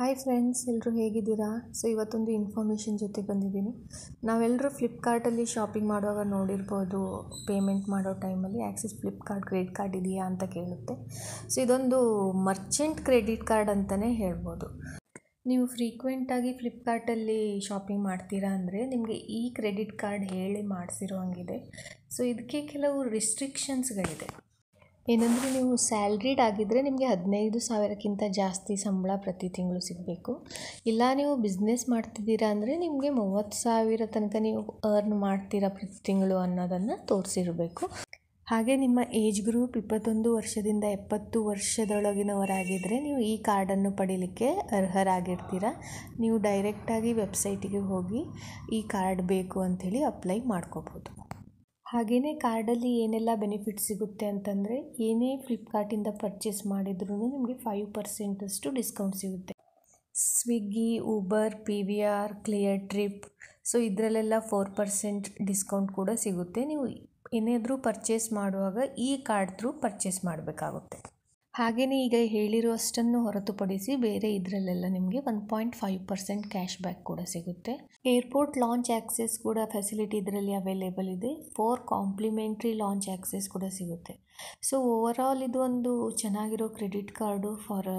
hi friends ಎಲ್ಲರೂ ಹೇಗಿದ್ದೀರಾ so ಇವತ್ತೊಂದು ಇನ್ಫಾರ್ಮೇಷನ್ ಜೊತೆ ಬಂದಿದ್ದೀನಿ ನಾವೆಲ್ಲರೂ ಫ್ಲಿಪ್ಕಾರ್ಟಲ್ಲಿ ಶಾಪಿಂಗ್ ಮಾಡುವಾಗ ನೋಡಿರ್ಬೋದು ಪೇಮೆಂಟ್ ಮಾಡೋ ಟೈಮಲ್ಲಿ ಆ್ಯಕ್ಸಿಸ್ ಫ್ಲಿಪ್ಕಾರ್ಟ್ ಕ್ರೆಡಿಟ್ ಕಾರ್ಡ್ ಇದೆಯಾ ಅಂತ ಕೇಳುತ್ತೆ ಸೊ ಇದೊಂದು ಮರ್ಚೆಂಟ್ ಕ್ರೆಡಿಟ್ ಕಾರ್ಡ್ ಅಂತಲೇ ಹೇಳ್ಬೋದು ನೀವು ಫ್ರೀಕ್ವೆಂಟಾಗಿ ಫ್ಲಿಪ್ಕಾರ್ಟಲ್ಲಿ ಶಾಪಿಂಗ್ ಮಾಡ್ತೀರಾ ಅಂದರೆ ನಿಮಗೆ ಈ ಕ್ರೆಡಿಟ್ ಕಾರ್ಡ್ ಹೇಳಿ ಮಾಡಿಸಿರೋ ಹಂಗಿದೆ ಸೊ ಇದಕ್ಕೆ ಕೆಲವು ರಿಸ್ಟ್ರಿಕ್ಷನ್ಸ್ಗಳಿದೆ ಏನಂದರೆ ನೀವು ಸ್ಯಾಲ್ರಿಡ್ ಆಗಿದ್ದರೆ ನಿಮಗೆ ಹದಿನೈದು ಸಾವಿರಕ್ಕಿಂತ ಜಾಸ್ತಿ ಸಂಬಳ ಪ್ರತಿ ತಿಂಗಳು ಸಿಗಬೇಕು ಇಲ್ಲ ನೀವು ಬಿಸ್ನೆಸ್ ಮಾಡ್ತಿದ್ದೀರಾ ಅಂದರೆ ನಿಮಗೆ ಮೂವತ್ತು ಸಾವಿರ ತನಕ ನೀವು ಅರ್ನ್ ಮಾಡ್ತೀರಾ ಪ್ರತಿ ತಿಂಗಳು ಅನ್ನೋದನ್ನು ತೋರಿಸಿರಬೇಕು ಹಾಗೆ ನಿಮ್ಮ ಏಜ್ ಗ್ರೂಪ್ ಇಪ್ಪತ್ತೊಂದು ವರ್ಷದಿಂದ ಎಪ್ಪತ್ತು ವರ್ಷದೊಳಗಿನವರಾಗಿದ್ದರೆ ನೀವು ಈ ಕಾರ್ಡನ್ನು ಪಡೀಲಿಕ್ಕೆ ಅರ್ಹರಾಗಿರ್ತೀರ ನೀವು ಡೈರೆಕ್ಟಾಗಿ ವೆಬ್ಸೈಟಿಗೆ ಹೋಗಿ ಈ ಕಾರ್ಡ್ ಬೇಕು ಅಂಥೇಳಿ ಅಪ್ಲೈ ಮಾಡ್ಕೋಬೋದು ಹಾಗೆಯೇ ಕಾರ್ಡಲ್ಲಿ ಏನೆಲ್ಲ ಬೆನಿಫಿಟ್ ಸಿಗುತ್ತೆ ಅಂತಂದರೆ ಏನೇ ಫ್ಲಿಪ್ಕಾರ್ಟಿಂದ ಪರ್ಚೇಸ್ ಮಾಡಿದ್ರೂ ನಿಮಗೆ ಫೈವ್ ಪರ್ಸೆಂಟಷ್ಟು ಡಿಸ್ಕೌಂಟ್ ಸಿಗುತ್ತೆ Swiggy Uber P V R Cleartrip so ಇದರಲ್ಲೆಲ್ಲ ಫೋರ್ ಪರ್ಸೆಂಟ್ ಡಿಸ್ಕೌಂಟ್ ಕೂಡ ಸಿಗುತ್ತೆ ನೀವು ಏನಾದರೂ ಪರ್ಚೇಸ್ ಮಾಡುವಾಗ ಈ ಕಾರ್ಡ್ ಥ್ರೂ ಪರ್ಚೇಸ್ ಮಾಡಬೇಕಾಗುತ್ತೆ ಹಾಗೆಯೇ ಈಗ ಹೇಳಿರುವಷ್ಟನ್ನು ಹೊರತುಪಡಿಸಿ ಬೇರೆ ಇದರಲ್ಲೆಲ್ಲ ನಿಮಗೆ one point five percent cash back ಕೂಡ ಸಿಗುತ್ತೆ ಏರ್ಪೋರ್ಟ್ ಲಾಂಚ್ ಆ್ಯಕ್ಸೆಸ್ ಕೂಡ ಫೆಸಿಲಿಟಿ ಇದರಲ್ಲಿ ಅವೈಲೇಬಲ್ ಇದೆ ಫೋರ್ ಕಾಂಪ್ಲಿಮೆಂಟ್ರಿ ಲಾಂಚ್ ಆ್ಯಕ್ಸೆಸ್ ಕೂಡ ಸಿಗುತ್ತೆ ಸೊ ಓವರ್ ಆಲ್ ಇದು ಒಂದು ಚೆನ್ನಾಗಿರೋ ಕ್ರೆಡಿಟ್ ಕಾರ್ಡು ಫಾರ್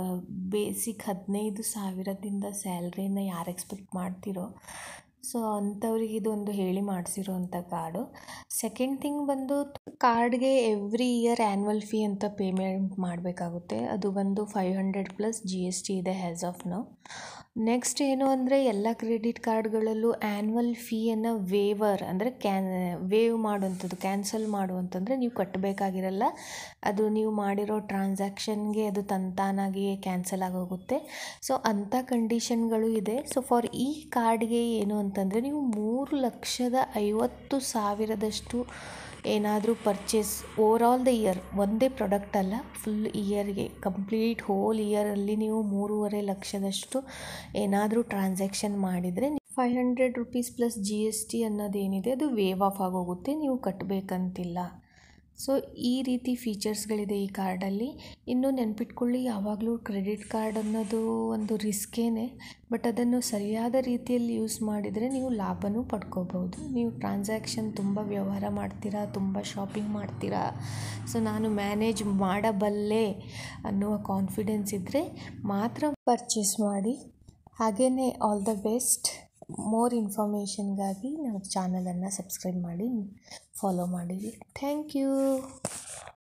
ಬೇಸಿಕ್ ಹದಿನೈದು ಸಾವಿರದಿಂದ ಸ್ಯಾಲ್ರಿನ ಯಾರು ಎಕ್ಸ್ಪೆಕ್ಟ್ ಮಾಡ್ತಿರೋ ಸೊ ಅಂಥವ್ರಿಗೆ ಇದೊಂದು ಹೇಳಿ ಮಾಡಿಸಿರುವಂಥ ಕಾರ್ಡು ಸೆಕೆಂಡ್ ಥಿಂಗ್ ಬಂದು ಕಾರ್ಡ್ಗೆ ಎವ್ರಿ ಇಯರ್ ಆ್ಯನ್ವಲ್ ಫೀ ಅಂತ ಪೇಮೆಂಟ್ ಮಾಡಬೇಕಾಗುತ್ತೆ ಅದು ಬಂದು five hundred plus G S T ಇದೆ ಹ್ಯಾಸ್ ಆಫ್ ನೌ ನೆಕ್ಸ್ಟ್ ಏನು ಅಂದರೆ ಎಲ್ಲ ಕ್ರೆಡಿಟ್ ಕಾರ್ಡ್ಗಳಲ್ಲೂ ಆ್ಯನ್ವಲ್ ಫೀಯನ್ನು ವೇವರ್ ಅಂದರೆ ಕ್ಯಾನ್ ವೇವ್ ಮಾಡುವಂಥದ್ದು ಕ್ಯಾನ್ಸಲ್ ಮಾಡುವಂತಂದರೆ ನೀವು ಕಟ್ಟಬೇಕಾಗಿರಲ್ಲ ಅದು ನೀವು ಮಾಡಿರೋ ಟ್ರಾನ್ಸಾಕ್ಷನ್ಗೆ ಅದು ತಂತಾನಾಗಿಯೇ ಕ್ಯಾನ್ಸಲ್ ಆಗೋಗುತ್ತೆ ಸೊ ಅಂಥ ಕಂಡೀಷನ್ಗಳು ಇದೆ ಸೊ ಫಾರ್ ಈ ಕಾರ್ಡ್ಗೆ ಏನು ಅಂತ ಅಂತಂದರೆ ನೀವು ಮೂರು ಲಕ್ಷದ ಐವತ್ತು ಸಾವಿರದಷ್ಟು ಏನಾದರೂ purchase over all the year ಒಂದೇ ಪ್ರಾಡಕ್ಟ್ ಅಲ್ಲ ಫುಲ್ ಇಯರ್ಗೆ ಕಂಪ್ಲೀಟ್ ಹೋಲ್ ಇಯರಲ್ಲಿ ನೀವು ಮೂರುವರೆ ಲಕ್ಷದಷ್ಟು ಏನಾದರೂ ಟ್ರಾನ್ಸಾಕ್ಷನ್ ಮಾಡಿದರೆ five hundred rupees plus G S T ಅನ್ನೋದೇನಿದೆ ಅದು ವೇವ್ ಆಫ್ ಆಗೋಗುತ್ತೆ ನೀವು ಕಟ್ಟಬೇಕಂತಿಲ್ಲ ಸೊ ಈ ರೀತಿ ಫೀಚರ್ಸ್ಗಳಿದೆ ಈ ಕಾರ್ಡಲ್ಲಿ ಇನ್ನು ನೆನಪಿಟ್ಕೊಳ್ಳಿ ಯಾವಾಗಲೂ ಕ್ರೆಡಿಟ್ ಕಾರ್ಡ್ ಅನ್ನೋದು ಒಂದು ರಿಸ್ಕೇನೆ ಬಟ್ ಅದನ್ನು ಸರಿಯಾದ ರೀತಿಯಲ್ಲಿ ಯೂಸ್ ಮಾಡಿದರೆ ನೀವು ಲಾಭನೂ ಪಡ್ಕೋಬಹುದು ನೀವು ಟ್ರಾನ್ಸಾಕ್ಷನ್ ತುಂಬ ವ್ಯವಹಾರ ಮಾಡ್ತೀರಾ ತುಂಬ ಶಾಪಿಂಗ್ ಮಾಡ್ತೀರಾ ಸೊ ನಾನು ಮ್ಯಾನೇಜ್ ಮಾಡಬಲ್ಲೆ ಅನ್ನುವ ಕಾನ್ಫಿಡೆನ್ಸ್ ಇದ್ದರೆ ಮಾತ್ರ ಪರ್ಚೇಸ್ ಮಾಡಿ ಹಾಗೆಯೇ ಆಲ್ ದ ಬೆಸ್ಟ್ ಮೋರ್ ಇನ್ಫಾರ್ಮೇಷನ್ಗಾಗಿ ನಮ್ಮ ಚಾನಲನ್ನು ಸಬ್ಸ್ಕ್ರೈಬ್ ಮಾಡಿ ಫಾಲೋ ಮಾಡಿ ಥ್ಯಾಂಕ್ ಯು